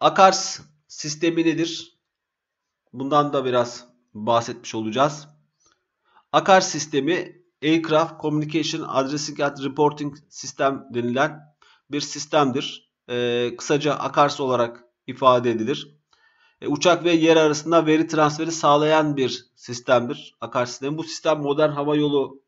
Akars sistemi nedir? Bundan da biraz bahsetmiş olacağız. Akars sistemi Aircraft Communication Addressing and Reporting System denilen bir sistemdir. Ee, kısaca Akars olarak ifade edilir. E, uçak ve yer arasında veri transferi sağlayan bir sistemdir. Akars sistemi. Bu sistem modern hava yolu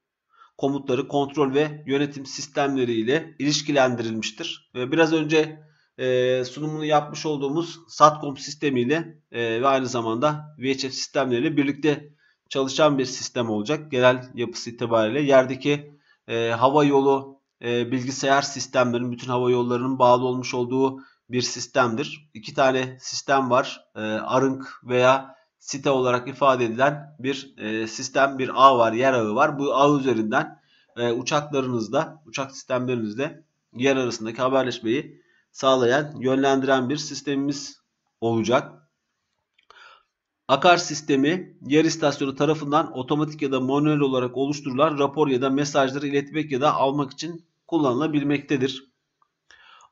komutları, kontrol ve yönetim sistemleri ile ilişkilendirilmiştir. Biraz önce e, sunumunu yapmış olduğumuz SATCOM sistemiyle e, ve aynı zamanda VHF sistemleriyle birlikte çalışan bir sistem olacak. Genel yapısı itibariyle yerdeki e, hava yolu e, bilgisayar sistemlerin bütün hava yollarının bağlı olmuş olduğu bir sistemdir. İki tane sistem var. E, ARINC veya site olarak ifade edilen bir e, sistem, bir ağ var, yer ağı var. Bu ağ üzerinden e, uçaklarınızda, uçak sistemlerinizde yer arasındaki haberleşmeyi sağlayan, yönlendiren bir sistemimiz olacak. Akar sistemi yer istasyonu tarafından otomatik ya da manuel olarak oluşturulan rapor ya da mesajları iletmek ya da almak için kullanılabilmektedir.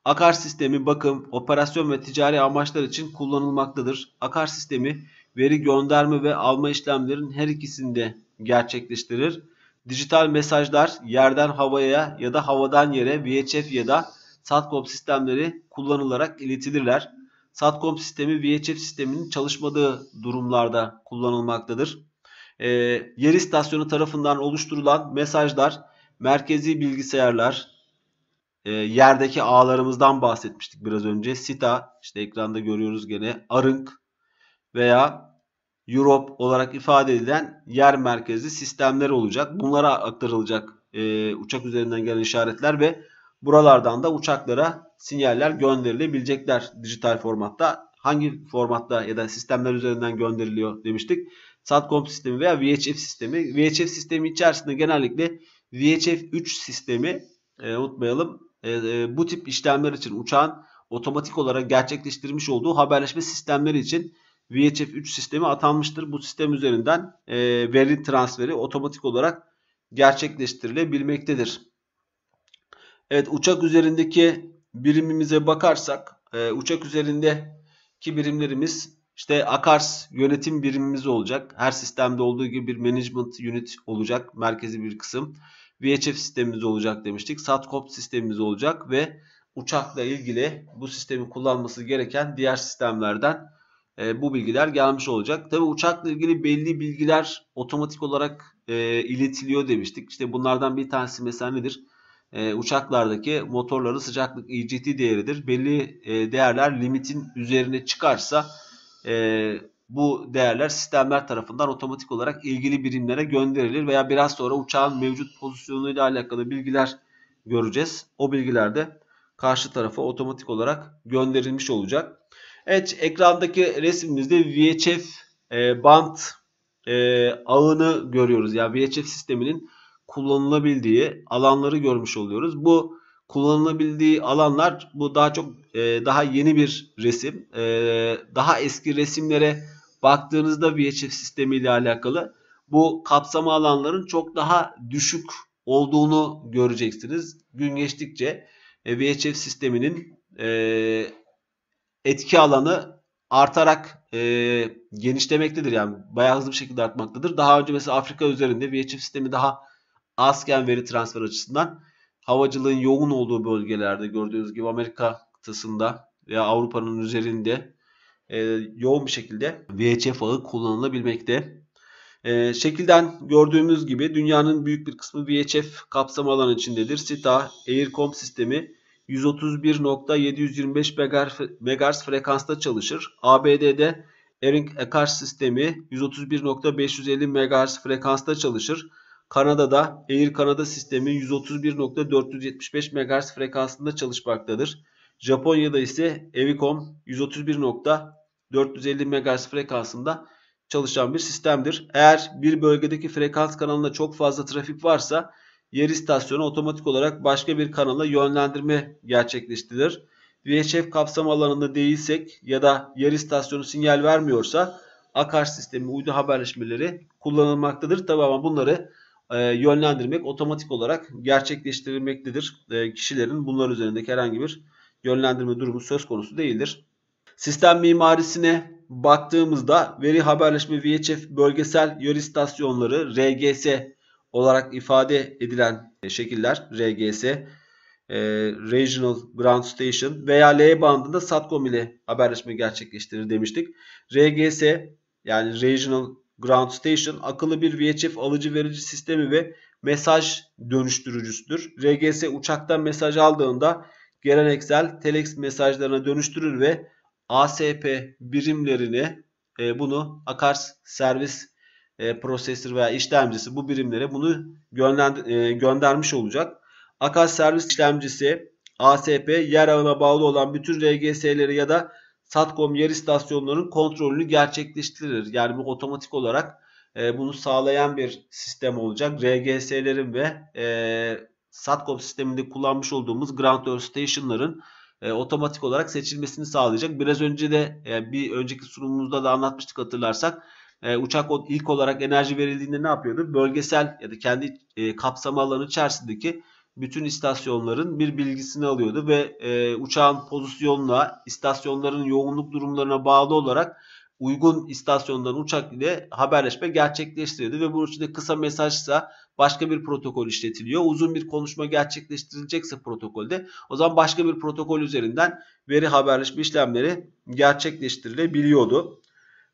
Akar sistemi bakım, operasyon ve ticari amaçlar için kullanılmaktadır. Akar sistemi veri gönderme ve alma işlemlerinin her ikisini de gerçekleştirir. Dijital mesajlar yerden havaya ya da havadan yere VHF ya da SATCOM sistemleri kullanılarak iletilirler. SATCOM sistemi VHF sisteminin çalışmadığı durumlarda kullanılmaktadır. E, yer istasyonu tarafından oluşturulan mesajlar merkezi bilgisayarlar, e, yerdeki ağlarımızdan bahsetmiştik biraz önce. SITA, işte ekranda görüyoruz gene, ARINC veya Europe olarak ifade edilen yer merkezi sistemler olacak. Bunlara aktarılacak e, uçak üzerinden gelen işaretler ve Buralardan da uçaklara sinyaller gönderilebilecekler dijital formatta. Hangi formatta ya da sistemler üzerinden gönderiliyor demiştik. Satcom sistemi veya VHF sistemi. VHF sistemi içerisinde genellikle VHF 3 sistemi e, unutmayalım. E, e, bu tip işlemler için uçağın otomatik olarak gerçekleştirmiş olduğu haberleşme sistemleri için VHF 3 sistemi atanmıştır. Bu sistem üzerinden e, veri transferi otomatik olarak gerçekleştirilebilmektedir. Evet uçak üzerindeki birimimize bakarsak e, uçak üzerindeki birimlerimiz işte Akars yönetim birimimiz olacak. Her sistemde olduğu gibi bir management unit olacak. Merkezi bir kısım. VHF sistemimiz olacak demiştik. SATCOP sistemimiz olacak ve uçakla ilgili bu sistemi kullanması gereken diğer sistemlerden e, bu bilgiler gelmiş olacak. Tabi uçakla ilgili belli bilgiler otomatik olarak e, iletiliyor demiştik. İşte bunlardan bir tanesi mesela nedir? e, uçaklardaki motorları sıcaklık IGT e değeridir. Belli e, değerler limitin üzerine çıkarsa e, bu değerler sistemler tarafından otomatik olarak ilgili birimlere gönderilir veya biraz sonra uçağın mevcut pozisyonuyla alakalı bilgiler göreceğiz. O bilgiler de karşı tarafa otomatik olarak gönderilmiş olacak. Evet ekrandaki resimimizde VHF e, band e, ağını görüyoruz. Yani VHF sisteminin kullanılabildiği alanları görmüş oluyoruz. Bu kullanılabildiği alanlar bu daha çok e, daha yeni bir resim. E, daha eski resimlere baktığınızda VHF sistemi ile alakalı bu kapsama alanların çok daha düşük olduğunu göreceksiniz. Gün geçtikçe e, VHF sisteminin e, etki alanı artarak e, genişlemektedir. Yani bayağı hızlı bir şekilde artmaktadır. Daha önce mesela Afrika üzerinde VHF sistemi daha Asken veri transfer açısından havacılığın yoğun olduğu bölgelerde gördüğünüz gibi Amerika kıtasında veya Avrupa'nın üzerinde e, yoğun bir şekilde VHF ağı kullanılabilmekte. E, şekilden gördüğümüz gibi dünyanın büyük bir kısmı VHF kapsam alanı içindedir. SITA, AIRCOM sistemi 131.725 MHz frekansta çalışır. ABD'de Ering Ekars sistemi 131.550 MHz frekansta çalışır. Kanada'da Air Canada sistemi 131.475 MHz frekansında çalışmaktadır. Japonya'da ise Evicom 131.450 MHz frekansında çalışan bir sistemdir. Eğer bir bölgedeki frekans kanalında çok fazla trafik varsa yer istasyonu otomatik olarak başka bir kanala yönlendirme gerçekleştirilir. VHF kapsam alanında değilsek ya da yer istasyonu sinyal vermiyorsa AKAR sistemi uydu haberleşmeleri kullanılmaktadır. Tabi ama bunları e, yönlendirmek otomatik olarak gerçekleştirilmektedir. E, kişilerin bunlar üzerindeki herhangi bir yönlendirme durumu söz konusu değildir. Sistem mimarisine baktığımızda veri haberleşme VHF bölgesel yön istasyonları RGS olarak ifade edilen e, şekiller RGS Regional Ground Station veya L bandında SATCOM ile haberleşme gerçekleştirir demiştik. RGS yani Regional Ground Station akıllı bir VHF alıcı verici sistemi ve mesaj dönüştürücüsüdür. RGS uçaktan mesaj aldığında geleneksel telex mesajlarına dönüştürür ve ASP birimlerini e, bunu Akars servis e, prosesör veya işlemcisi bu birimlere bunu gönder, e, göndermiş olacak. Akars servis işlemcisi ASP yer ağına bağlı olan bütün RGS'leri ya da Satcom yer istasyonlarının kontrolünü gerçekleştirir. Yani bu otomatik olarak e, bunu sağlayan bir sistem olacak. RGS'lerin ve e, Satcom sisteminde kullanmış olduğumuz Ground Earth Station'ların e, otomatik olarak seçilmesini sağlayacak. Biraz önce de e, bir önceki sunumumuzda da anlatmıştık hatırlarsak. E, uçak ilk olarak enerji verildiğinde ne yapıyordu? Bölgesel ya da kendi e, kapsama alanı içerisindeki bütün istasyonların bir bilgisini alıyordu ve e, uçağın pozisyonuna, istasyonların yoğunluk durumlarına bağlı olarak uygun istasyondan uçak ile haberleşme gerçekleştiriyordu ve bunun için de kısa mesajsa başka bir protokol işletiliyor. Uzun bir konuşma gerçekleştirilecekse protokolde o zaman başka bir protokol üzerinden veri haberleşme işlemleri gerçekleştirilebiliyordu.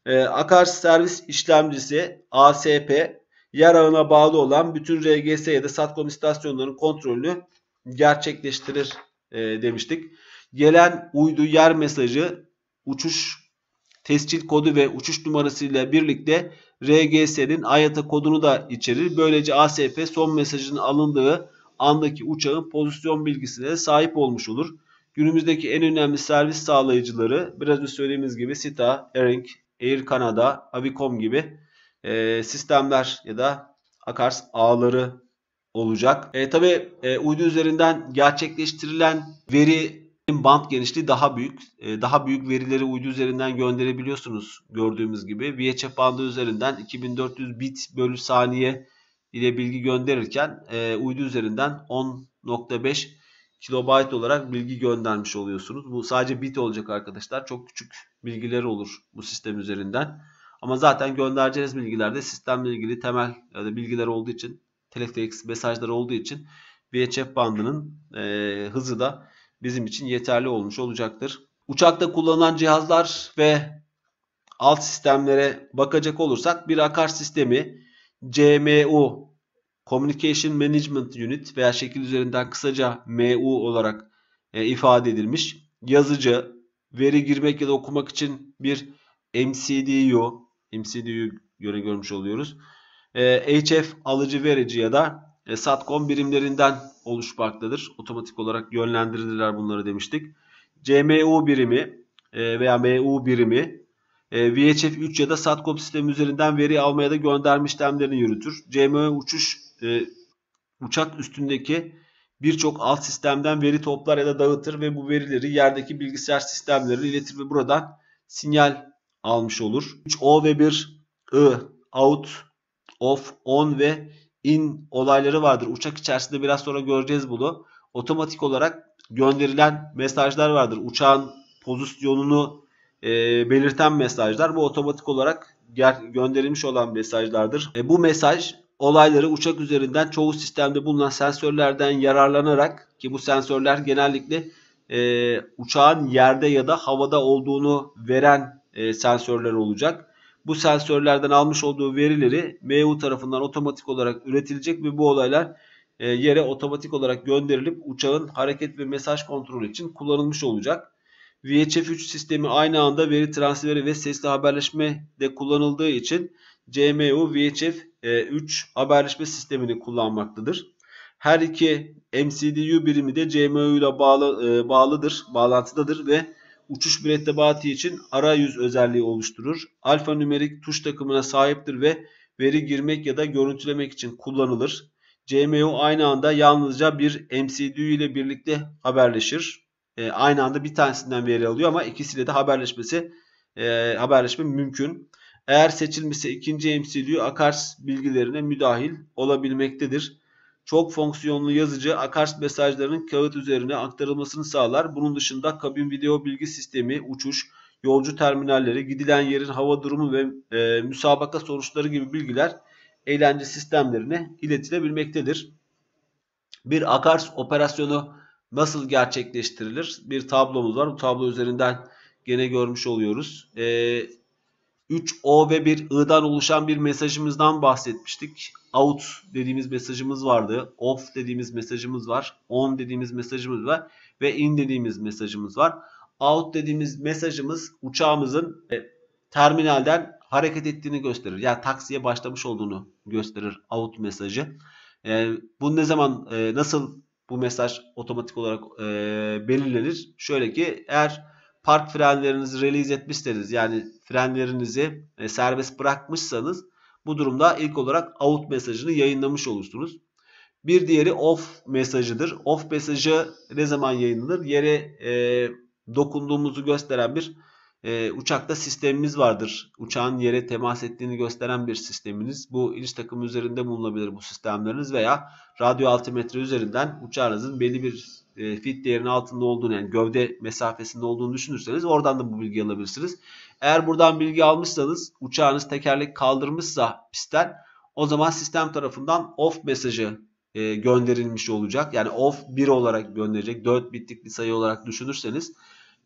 Ee, akar servis işlemcisi ASP yer ağına bağlı olan bütün RGS ya da satkom istasyonlarının kontrolünü gerçekleştirir e, demiştik. Gelen uydu yer mesajı uçuş tescil kodu ve uçuş numarasıyla birlikte RGS'nin ayata kodunu da içerir. Böylece ASP son mesajın alındığı andaki uçağın pozisyon bilgisine sahip olmuş olur. Günümüzdeki en önemli servis sağlayıcıları biraz önce söylediğimiz gibi SITA, Airink, Air Canada, Avicom gibi e, sistemler ya da akars ağları olacak. E, tabii e, uydu üzerinden gerçekleştirilen veri band genişliği daha büyük. E, daha büyük verileri uydu üzerinden gönderebiliyorsunuz gördüğümüz gibi. VHF bandı üzerinden 2400 bit bölü saniye ile bilgi gönderirken e, uydu üzerinden 10.5 kilobayt olarak bilgi göndermiş oluyorsunuz. Bu sadece bit olacak arkadaşlar. Çok küçük bilgiler olur bu sistem üzerinden. Ama zaten göndereceğiniz bilgilerde sistemle ilgili temel ya bilgiler olduğu için telefax mesajları olduğu için VHF bandının e, hızı da bizim için yeterli olmuş olacaktır. Uçakta kullanılan cihazlar ve alt sistemlere bakacak olursak bir akar sistemi CMU Communication Management Unit veya şekil üzerinden kısaca MU olarak e, ifade edilmiş. Yazıcı, veri girmek ya da okumak için bir MCDU MCDU'yu göre görmüş oluyoruz. E, HF alıcı verici ya da e, SATCOM birimlerinden oluşmaktadır. Otomatik olarak yönlendirirler bunları demiştik. CMU birimi e, veya MU birimi e, VHF 3 ya da SATCOM sistemi üzerinden veri almaya da gönderme işlemlerini yürütür. CMU uçuş e, uçak üstündeki birçok alt sistemden veri toplar ya da dağıtır ve bu verileri yerdeki bilgisayar sistemlerine iletir ve buradan sinyal almış olur. 3 O ve 1 I out of on ve in olayları vardır. Uçak içerisinde biraz sonra göreceğiz bunu. Otomatik olarak gönderilen mesajlar vardır. Uçağın pozisyonunu e, belirten mesajlar. Bu otomatik olarak gönderilmiş olan mesajlardır. E, bu mesaj olayları uçak üzerinden çoğu sistemde bulunan sensörlerden yararlanarak ki bu sensörler genellikle e, uçağın yerde ya da havada olduğunu veren e, sensörler olacak. Bu sensörlerden almış olduğu verileri MU tarafından otomatik olarak üretilecek ve bu olaylar e, yere otomatik olarak gönderilip uçağın hareket ve mesaj kontrolü için kullanılmış olacak. VHF-3 sistemi aynı anda veri transferi ve sesli haberleşme de kullanıldığı için CMU VHF-3 haberleşme sistemini kullanmaktadır. Her iki MCDU birimi de CMU ile bağlı, e, bağlıdır, bağlantıdadır ve uçuş mürettebatı için arayüz özelliği oluşturur. Alfanümerik tuş takımına sahiptir ve veri girmek ya da görüntülemek için kullanılır. CMU aynı anda yalnızca bir MCDU ile birlikte haberleşir. E, aynı anda bir tanesinden veri alıyor ama ikisiyle de haberleşmesi e, haberleşme mümkün. Eğer seçilmişse ikinci MCDU akars bilgilerine müdahil olabilmektedir çok fonksiyonlu yazıcı akars mesajlarının kağıt üzerine aktarılmasını sağlar. Bunun dışında kabin video bilgi sistemi, uçuş, yolcu terminalleri, gidilen yerin hava durumu ve e, müsabaka sonuçları gibi bilgiler eğlence sistemlerine iletilebilmektedir. Bir akars operasyonu nasıl gerçekleştirilir? Bir tablomuz var. Bu tablo üzerinden gene görmüş oluyoruz. E, 3O ve bir I'dan oluşan bir mesajımızdan bahsetmiştik. Out dediğimiz mesajımız vardı. Off dediğimiz mesajımız var. On dediğimiz mesajımız var. Ve in dediğimiz mesajımız var. Out dediğimiz mesajımız uçağımızın e, terminalden hareket ettiğini gösterir. Yani taksiye başlamış olduğunu gösterir out mesajı. E, bu ne zaman e, nasıl bu mesaj otomatik olarak e, belirlenir? Şöyle ki eğer park frenlerinizi release etmişseniz yani frenlerinizi e, serbest bırakmışsanız bu durumda ilk olarak out mesajını yayınlamış olursunuz. Bir diğeri off mesajıdır. Off mesajı ne zaman yayınlanır? Yere e, dokunduğumuzu gösteren bir e, uçakta sistemimiz vardır. Uçağın yere temas ettiğini gösteren bir sisteminiz. Bu iniş takımı üzerinde bulunabilir bu sistemleriniz veya radyo altimetre üzerinden uçağınızın belli bir e, fit değerinin altında olduğunu yani gövde mesafesinde olduğunu düşünürseniz oradan da bu bilgi alabilirsiniz. Eğer buradan bilgi almışsanız uçağınız tekerlek kaldırmışsa pistten o zaman sistem tarafından off mesajı e, gönderilmiş olacak. Yani off 1 olarak gönderecek 4 bitlik bir sayı olarak düşünürseniz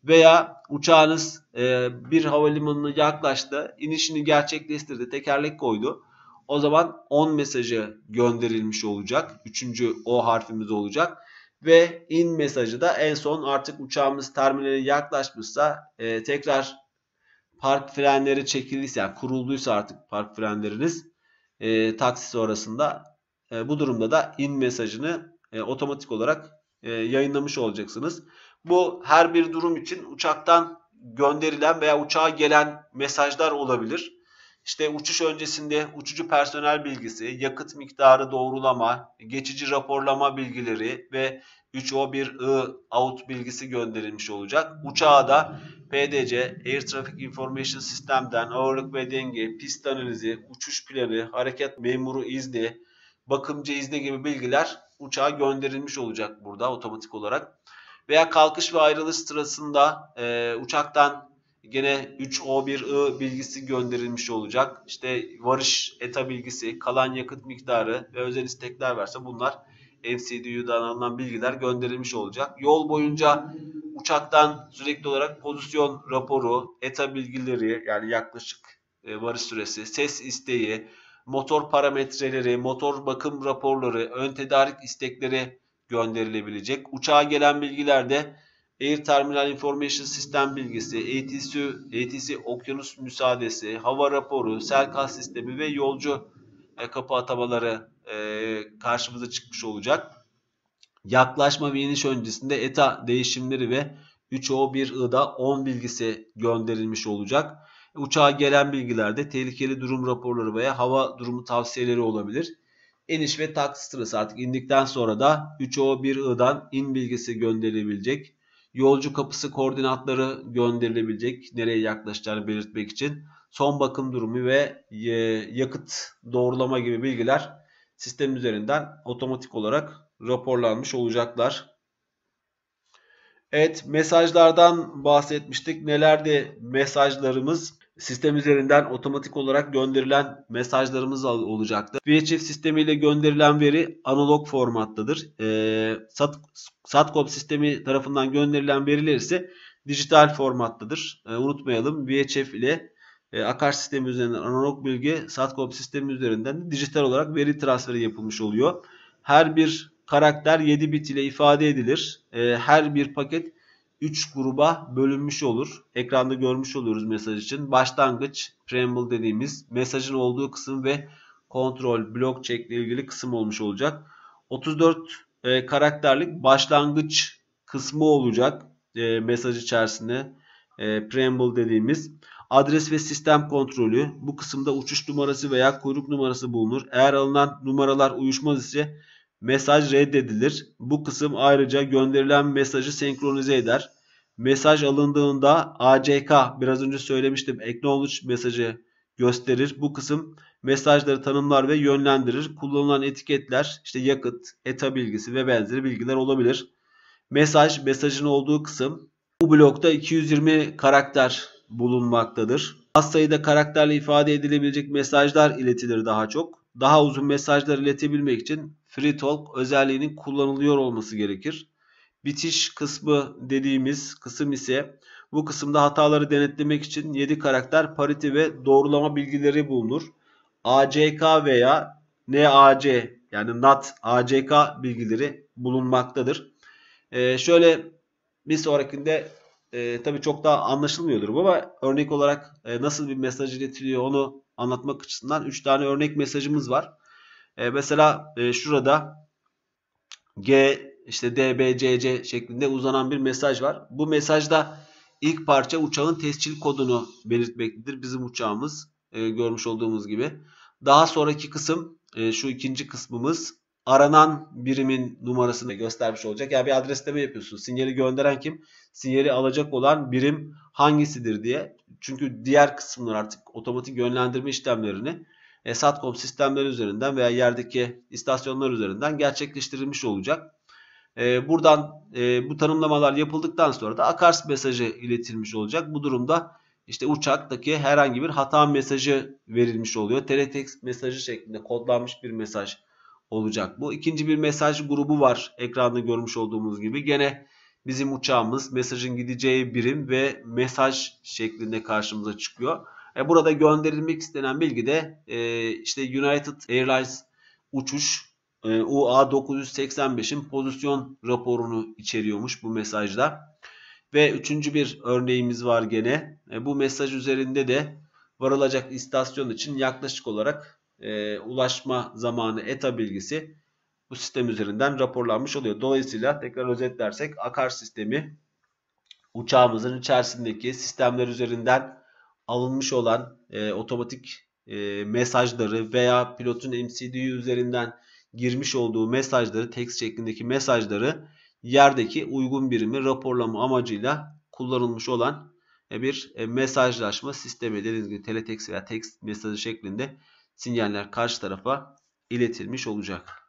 veya uçağınız e, bir havalimanına yaklaştı, inişini gerçekleştirdi, tekerlek koydu. O zaman 10 mesajı gönderilmiş olacak. Üçüncü O harfimiz olacak. Ve in mesajı da en son artık uçağımız terminale yaklaşmışsa e, tekrar park frenleri çekildiyse yani kurulduysa artık park frenleriniz e, taksi sonrasında e, bu durumda da in mesajını e, otomatik olarak e, yayınlamış olacaksınız. Bu her bir durum için uçaktan gönderilen veya uçağa gelen mesajlar olabilir. İşte uçuş öncesinde uçucu personel bilgisi, yakıt miktarı doğrulama, geçici raporlama bilgileri ve 3O1I out bilgisi gönderilmiş olacak. Uçağa da PDC, Air Traffic Information System'den ağırlık ve denge, pist analizi, uçuş planı, hareket memuru izni, bakımcı izni gibi bilgiler uçağa gönderilmiş olacak burada otomatik olarak. Veya kalkış ve ayrılış sırasında e, uçaktan Gene 3O1I bilgisi gönderilmiş olacak. İşte varış ETA bilgisi, kalan yakıt miktarı ve özel istekler varsa bunlar MCDU'dan alınan bilgiler gönderilmiş olacak. Yol boyunca uçaktan sürekli olarak pozisyon raporu, ETA bilgileri yani yaklaşık e, varış süresi, ses isteği, motor parametreleri, motor bakım raporları, ön tedarik istekleri gönderilebilecek. Uçağa gelen bilgilerde Air Terminal Information System bilgisi, ATC, ATC okyanus müsaadesi, hava raporu, serkas sistemi ve yolcu e, kapı atamaları e, karşımıza çıkmış olacak. Yaklaşma ve iniş öncesinde ETA değişimleri ve 3O1I'da 10 bilgisi gönderilmiş olacak. Uçağa gelen bilgilerde tehlikeli durum raporları veya hava durumu tavsiyeleri olabilir. İniş ve taksi sırası artık indikten sonra da 3O1I'dan in bilgisi gönderilebilecek. Yolcu kapısı koordinatları gönderilebilecek. Nereye yaklaşacağını belirtmek için. Son bakım durumu ve e, yakıt doğrulama gibi bilgiler sistem üzerinden otomatik olarak raporlanmış olacaklar. Evet mesajlardan bahsetmiştik. Nelerdi mesajlarımız? sistem üzerinden otomatik olarak gönderilen mesajlarımız olacaktır. VHF sistemiyle gönderilen veri analog formattadır. E, Sat, SATCOP sistemi tarafından gönderilen veriler ise dijital formattadır. E, unutmayalım VHF ile e, Akar sistemi üzerinden analog bilgi, Satcom sistemi üzerinden de dijital olarak veri transferi yapılmış oluyor. Her bir karakter 7 bit ile ifade edilir. E, her bir paket 3 gruba bölünmüş olur. Ekranda görmüş oluyoruz mesaj için. Başlangıç, preamble dediğimiz mesajın olduğu kısım ve kontrol, blok check ile ilgili kısım olmuş olacak. 34 e, karakterlik başlangıç kısmı olacak e, mesaj içerisinde. E, preamble dediğimiz. Adres ve sistem kontrolü. Bu kısımda uçuş numarası veya kuyruk numarası bulunur. Eğer alınan numaralar uyuşmaz ise Mesaj reddedilir. Bu kısım ayrıca gönderilen mesajı senkronize eder. Mesaj alındığında ACK biraz önce söylemiştim acknowledge mesajı gösterir. Bu kısım mesajları tanımlar ve yönlendirir. Kullanılan etiketler işte yakıt, ETA bilgisi ve benzeri bilgiler olabilir. Mesaj, mesajın olduğu kısım. Bu blokta 220 karakter bulunmaktadır. Az sayıda karakterle ifade edilebilecek mesajlar iletilir daha çok. Daha uzun mesajlar iletebilmek için Free Talk özelliğinin kullanılıyor olması gerekir. Bitiş kısmı dediğimiz kısım ise bu kısımda hataları denetlemek için 7 karakter parite ve doğrulama bilgileri bulunur. ACK veya NAC yani NAT ACK bilgileri bulunmaktadır. Ee, şöyle bir sonrakinde e, tabii çok daha anlaşılmıyordur Bu ama örnek olarak e, nasıl bir mesaj iletiliyor onu anlatmak açısından 3 tane örnek mesajımız var. E, mesela e, şurada G işte DBCC şeklinde uzanan bir mesaj var. Bu mesajda ilk parça uçağın tescil kodunu belirtmektedir. Bizim uçağımız e, görmüş olduğumuz gibi. Daha sonraki kısım e, şu ikinci kısmımız aranan birimin numarasını göstermiş olacak. Yani bir adresleme yapıyorsun. Sinyali gönderen kim? Sinyali alacak olan birim hangisidir diye. Çünkü diğer kısımlar artık otomatik yönlendirme işlemlerini e, SATCOM sistemleri üzerinden veya yerdeki istasyonlar üzerinden gerçekleştirilmiş olacak. E, buradan e, bu tanımlamalar yapıldıktan sonra da akars mesajı iletilmiş olacak. Bu durumda işte uçaktaki herhangi bir hata mesajı verilmiş oluyor. teletex mesajı şeklinde kodlanmış bir mesaj olacak bu. İkinci bir mesaj grubu var ekranda görmüş olduğumuz gibi. Gene bizim uçağımız mesajın gideceği birim ve mesaj şeklinde karşımıza çıkıyor. E, burada gönderilmek istenen bilgi de e, işte United Airlines uçuş e, UA985'in pozisyon raporunu içeriyormuş bu mesajda. Ve üçüncü bir örneğimiz var gene. bu mesaj üzerinde de varılacak istasyon için yaklaşık olarak ulaşma zamanı ETA bilgisi bu sistem üzerinden raporlanmış oluyor. Dolayısıyla tekrar özetlersek akar sistemi uçağımızın içerisindeki sistemler üzerinden alınmış olan e, otomatik e, mesajları veya pilotun MCD üzerinden girmiş olduğu mesajları, text şeklindeki mesajları yerdeki uygun birimi raporlama amacıyla kullanılmış olan e, bir e, mesajlaşma sistemi dediğiniz gibi teletext veya text mesajı şeklinde sinyaller karşı tarafa iletilmiş olacak.